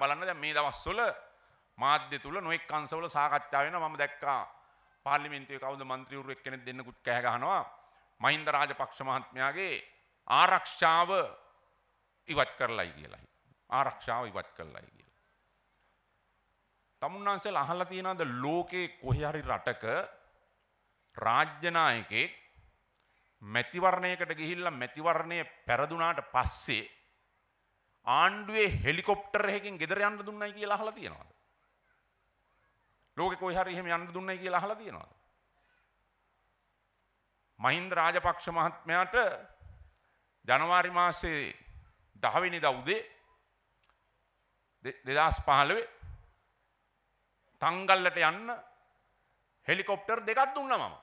නිකන් බලන්න දැන් මේ දවස්වල මාධ්‍ය තුල නොඑක් අංශවල සාකච්ඡා වෙනවා මම දැක්කා පාර්ලිමේන්තුවේ කවුද മന്ത്രിවරු එක්කෙනෙක් දෙන්නෙකුත් කෑ ගහනවා මහින්ද රාජපක්ෂ මහත්මයාගේ ආරක්ෂාව ඉවත් කරලයි කියලා. ආරක්ෂාව ඉවත් කරලයි කියලා. තමුන්නාන්සේලා අහලා තියනවාද ලෝකේ කොහේ හරි රටක රාජ්‍ය නායකයෙක් මැතිවරණයකට ගිහිල්ලා මැතිවරණය පෙරදුනාට පස්සේ ආණ්ඩුවේ හෙලිකොප්ටර් එකකින් ගෙදර යන්න දුන්නයි කියලා අහලා තියෙනවද? ලෝකෙ කොයි හරි එහෙම යන්න දුන්නයි කියලා අහලා තියෙනවද? මහින්ද රාජපක්ෂ මහත්මයාට ජනවාරි මාසේ 10 වෙනිදා උදේ 2015 තංගල්ලට යන්න හෙලිකොප්ටර් දෙකක් දුන්නා මම.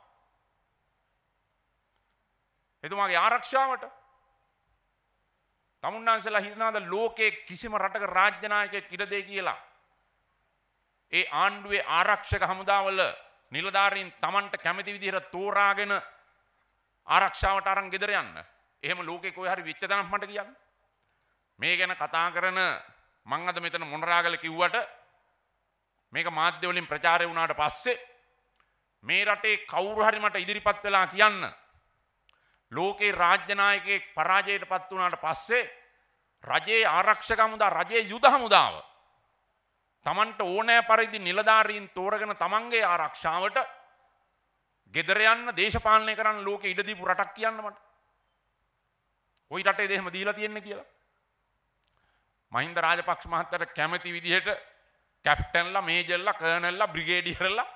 එතුමාගේ ආරක්ෂාවට තමුන්නාන්සලා හිතනවාද ලෝකේ කිසිම රටක රාජ්‍යනායකයෙක් ඉඩ දෙයි කියලා. ඒ ආණ්ඩුවේ ආරක්ෂක හමුදාවල නිලධාරීන් Tamanට කැමති විදිහට තෝරාගෙන ආරක්ෂාවට අරන් ගෙදර යන්න. එහෙම ලෝකේ කොහේ හරි විච්ච තැනක් මට කියන්න. මේ ගැන කතා කරන මං අද මෙතන මොනරාගල කිව්වට මේක මාධ්‍ය වලින් ප්‍රචාරය වුණාට පස්සේ මේ රටේ කවුරු හරි මට ඉදිරිපත් වෙලා කියන්න ලෝකේ රාජ්‍ය නායකයෙක් පරාජයටපත් වුණාට පස්සේ රජයේ ආරක්ෂක හමුදා රජයේ යුද හමුදාව තමන්ට ඕනෑ පරිදි නිලධාරීන් තෝරගෙන තමන්ගේ ආරක්ෂාවට ගෙදර යන්න දේශපාලනය කරන්න ලෝකෙ ඉඩ දීපු රටක් කියන්න මට. ওই රටේ දෙහෙම දීලා තියෙන්නේ කියලා. මහින්ද රාජපක්ෂ මහත්තයාට කැමති විදිහට කැප්ටන්ලා, මේජර්ලා, කර්නල්ලා, බ්‍රිගේඩියර්ලා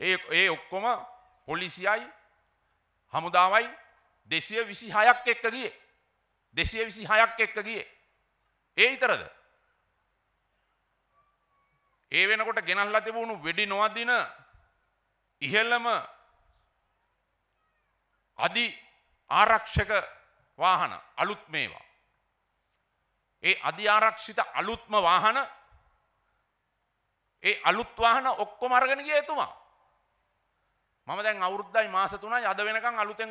ඒ ඒ ඔක්කොම පොලිසියයි හමුදාවයි 226ක් එක්ක ගියේ. 226ක් එක්ක ගියේ. ඒ විතරද? ඒ වෙනකොට ගෙනල්ලා තිබුණු වෙඩි නොවදින ඉහළම අදි ආරක්ෂක වාහන අලුත් මේවා. ඒ අධි ආරක්ෂිත අලුත්ම වාහන ඒ අලුත් වාහන ඔක්කොම අරගෙන ගියේ එතුමා. මම දැන් අවුරුද්දයි මාස 3යි අද වෙනකන් අලුතෙන්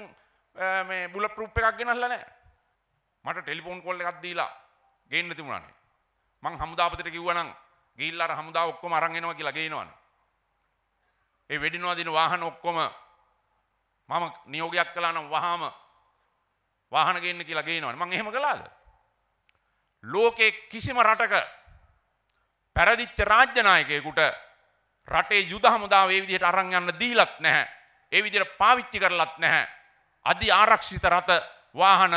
මේ බුලට් ප්‍රූෆ් එකක් ගෙනල්ලා නැහැ. මට ටෙලිෆෝන් කෝල් එකක් දීලා ගේන්න තිබුණානේ. මං හමුදාපතට කිව්වනම් ගිහිල්ලා අර හමුදා ඔක්කොම අරන් එනවා කියලා ගේනවනේ. ඒ වෙඩිනවා දින වාහන ඔක්කොම මම නියෝගයක් කළා නම් වහාම වාහන ගේන්න කියලා ගේනවනේ. මං එහෙම කළාද? ලෝකේ කිසිම රටක පැරදිච්ච රාජ්‍ය නායකයෙකුට රටේ යුද හමුදාව ඒ විදිහට අරන් යන්න දීලත් නැහැ. ඒ විදිහට පාවිච්චි කරලත් නැහැ. අධි ආරක්ෂිත රට වාහන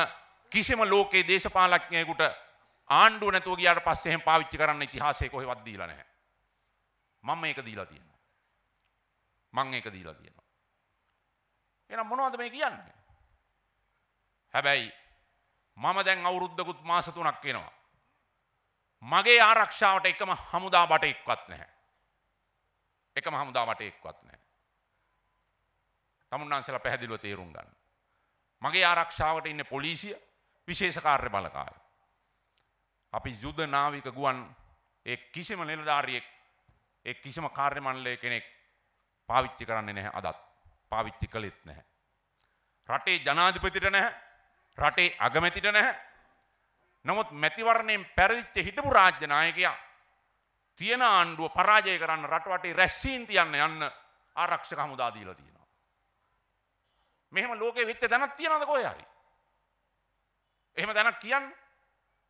කිසිම ලෝකේ දේශපාලඥයෙකුට ආණ්ඩුව නැතුව ගියාට පස්සේ එහෙම පාවිච්චි කරන්න ඉතිහාසයේ කොහෙවත් දීලා නැහැ. මම මේක දීලා තියෙනවා. මම මේක දීලා තියෙනවා. එහෙනම් මොනවද මේ කියන්නේ? හැබැයි මම දැන් අවුරුද්දකුත් මාස 3ක් වෙනවා. මගේ ආරක්ෂාවට එකම හමුදා බටෙක්වත් නැහැ. එකම හමුදා බටෙක්වත් නැහැ. තමුන්නාන්සලා පැහැදිලිව තේරුම් ගන්න. මගේ ආරක්ෂාවට ඉන්නේ පොලිසිය, විශේෂ කාර්ය බළකාය. අපි යුද නාවික ගුවන් ඒ කිසිම නිලධාරියෙක් ඒ කිසිම කාර්ය මණ්ඩලයක කෙනෙක් පාවිච්චි කරන්නේ නැහැ අදත්. පාවිච්චි කළෙත් නැහැ. රටේ ජනාධිපතිට නැහැ. රටේ අගමැතිට නැහැ. නමුත් මැතිවරණයෙන් පැරදිච්ච හිටපු රාජ්‍ය නායකයා තියෙන ආණ්ඩුව පරාජය කරන්න රටවටේ රැස්වීම් තියන්න යන්න ආරක්ෂක හමුදා දීලා තියෙනවා. මෙහෙම ලෝකේ වෙච්ච දැනක් තියනවද කොහේ හරි? එහෙම දැනක් කියන්නේ